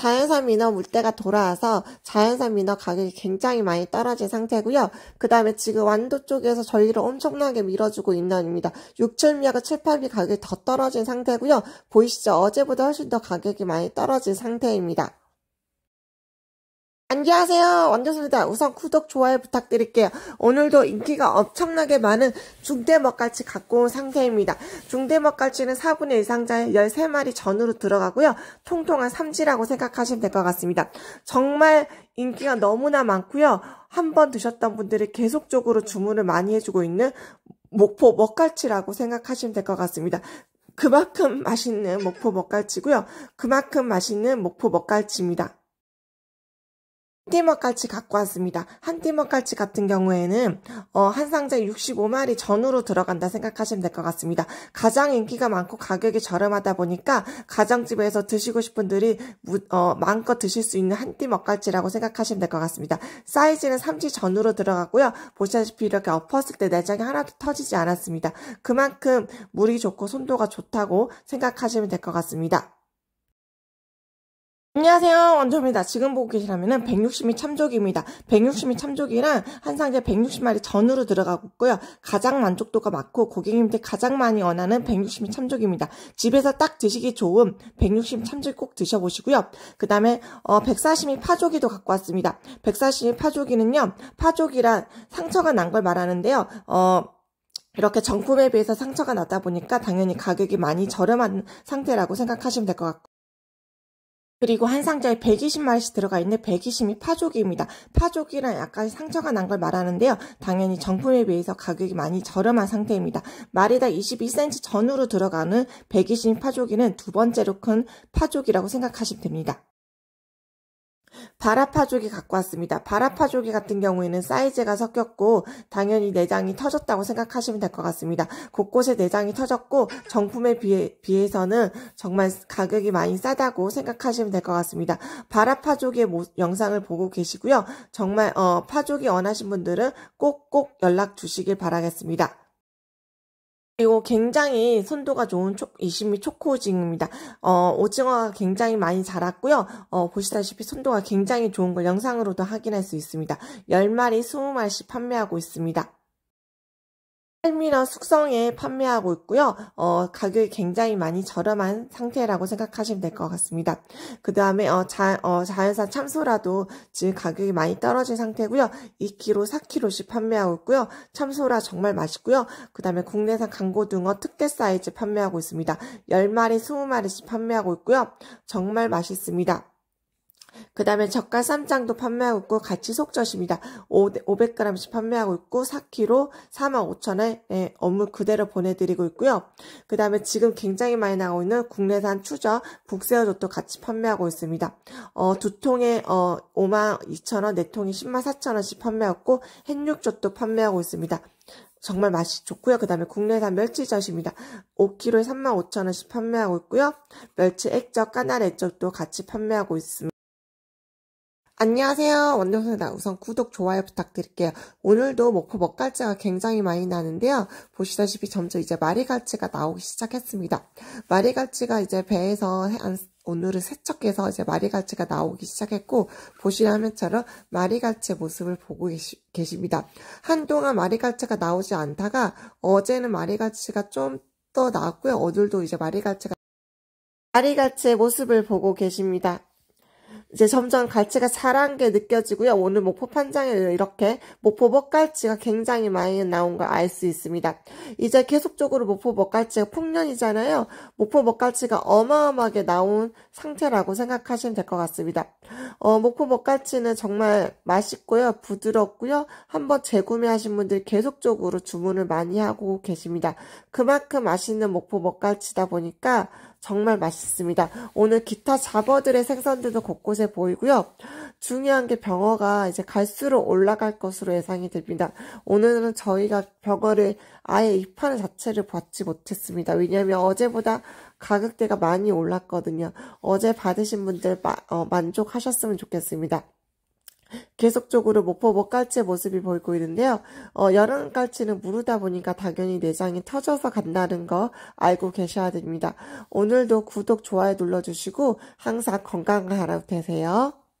자연산 민어 물때가 돌아와서 자연산 민어 가격이 굉장히 많이 떨어진 상태고요. 그 다음에 지금 완도 쪽에서 전리를 엄청나게 밀어주고 있는겁니다 6천미하고 7,8미 가격이 더 떨어진 상태고요. 보이시죠? 어제보다 훨씬 더 가격이 많이 떨어진 상태입니다. 안녕하세요. 원더입니다 우선 구독, 좋아요 부탁드릴게요. 오늘도 인기가 엄청나게 많은 중대먹갈치 갖고 온 상태입니다. 중대먹갈치는 4분의 1 상자에 13마리 전으로 들어가고요. 통통한 삼지라고 생각하시면 될 것 같습니다. 정말 인기가 너무나 많고요. 한번 드셨던 분들이 계속적으로 주문을 많이 해주고 있는 목포 먹갈치라고 생각하시면 될 것 같습니다. 그만큼 맛있는 목포 먹갈치고요. 그만큼 맛있는 목포 먹갈치입니다. 띠먹 갈치 갖고 왔습니다. 한 띠먹 갈치 같은 경우에는 어, 한 상자에 65마리 전후로 들어간다 생각하시면 될 것 같습니다. 가장 인기가 많고 가격이 저렴하다 보니까 가정집에서 드시고 싶은 분들이 무, 어, 마음껏 드실 수 있는 한 띠먹 갈치라고 생각하시면 될 것 같습니다. 사이즈는 3지 전후로 들어갔고요 보시다시피 이렇게 엎었을 때 내장이 하나도 터지지 않았습니다. 그만큼 물이 좋고 손도가 좋다고 생각하시면 될 것 같습니다. 안녕하세요 원조입니다 지금 보고 계시 화면은 160미 참조기입니다 160미 참조기란 한 상자 160마리 전후로 들어가고 있고요 가장 만족도가 많고 고객님들 가장 많이 원하는 160미 참조기입니다 집에서 딱 드시기 좋은 160미 참조기 꼭 드셔보시고요 그 다음에 어, 140미 파조기도 갖고 왔습니다 140미 파조기는요 파조기란 상처가 난 걸 말하는데요 어, 이렇게 정품에 비해서 상처가 나다 보니까 당연히 가격이 많이 저렴한 상태라고 생각하시면 될 것 같고 그리고 한 상자에 120마리씩 들어가 있는데 120이 파족기입니다파족이란 약간 상처가 난 걸 말하는데요. 당연히 정품에 비해서 가격이 많이 저렴한 상태입니다. 말에다 22cm 전후로 들어가는 120파족이는두 번째로 큰파족이라고 생각하시면 됩니다. 바라파조개 갖고 왔습니다. 바라파조개 같은 경우에는 사이즈가 섞였고 당연히 내장이 터졌다고 생각하시면 될 것 같습니다. 곳곳에 내장이 터졌고 정품에 비해, 비해서는 정말 가격이 많이 싸다고 생각하시면 될 것 같습니다. 바라파조의 영상을 보고 계시고요. 정말 어, 파조개 원하신 분들은 꼭꼭 연락 주시길 바라겠습니다. 그리고 굉장히 선도가 좋은 20미 초코징입니다. 어, 오징어가 굉장히 많이 자랐고요. 어, 보시다시피 선도가 굉장히 좋은 걸 영상으로도 확인할 수 있습니다. 10마리, 20마리씩 판매하고 있습니다. 할미랑 숙성에 판매하고 있고요. 어, 가격이 굉장히 많이 저렴한 상태라고 생각하시면 될 것 같습니다. 그 다음에 어, 자, 어, 자연산 참소라도 지금 가격이 많이 떨어진 상태고요. 2kg, 4kg씩 판매하고 있고요. 참소라 정말 맛있고요. 그 다음에 국내산 강고등어 특대 사이즈 판매하고 있습니다. 10마리, 20마리씩 판매하고 있고요. 정말 맛있습니다. 그 다음에 저가 쌈장도 판매하고 있고 같이 속젓입니다. 500g씩 판매하고 있고 4kg 45,000원에 예, 업무 그대로 보내드리고 있고요. 그 다음에 지금 굉장히 많이 나오고 있는 국내산 추저 북새어젓도 같이 판매하고 있습니다. 어, 두 통에 어, 52,000원, 네 통에 104,000원씩 판매하고 햇육젓도 판매하고 있습니다. 정말 맛이 좋고요. 그 다음에 국내산 멸치젓입니다. 5kg에 35,000원씩 판매하고 있고요. 멸치 액젓, 까나리 액젓도 같이 판매하고 있습니다. 안녕하세요. 원동선다 우선 구독, 좋아요 부탁드릴게요. 오늘도 목포 먹갈치가 굉장히 많이 나는데요. 보시다시피 점점 이제 마리갈치가 나오기 시작했습니다. 마리갈치가 이제 배에서 오늘은 세척해서 이제 마리갈치가 나오기 시작했고 보시는 화면처럼 마리갈치 모습을 보고 계시, 계십니다. 한동안 마리갈치가 나오지 않다가 어제는 마리갈치가 좀 더 나왔고요. 오늘도 이제 마리갈치가 마리갈치의 모습을 보고 계십니다. 이제 점점 갈치가 자란 게 느껴지고요. 오늘 목포 판장에는 이렇게 목포 먹갈치가 굉장히 많이 나온 걸 알 수 있습니다. 이제 계속적으로 목포 먹갈치가 풍년이잖아요. 목포 먹갈치가 어마어마하게 나온 상태라고 생각하시면 될 것 같습니다. 어, 목포 먹갈치는 정말 맛있고요. 부드럽고요. 한번 재구매하신 분들 계속적으로 주문을 많이 하고 계십니다. 그만큼 맛있는 목포 먹갈치다 보니까 정말 맛있습니다. 오늘 기타 잡어들의 생선들도 곳곳에 것에 보이고요. 중요한 게 병어가 이제 갈수록 올라갈 것으로 예상이 됩니다. 오늘은 저희가 병어를 아예 입하는 자체를 받지 못했습니다. 왜냐하면 어제보다 가격대가 많이 올랐거든요. 어제 받으신 분들 마, 어, 만족하셨으면 좋겠습니다. 계속적으로 목포복 뭐 깔치 의 모습이 보이고 있는데요. 어, 여름 깔치는 무르다 보니까 당연히 내장이 터져서 간다는 거 알고 계셔야 됩니다. 오늘도 구독, 좋아요 눌러주시고 항상 건강하라고 되세요.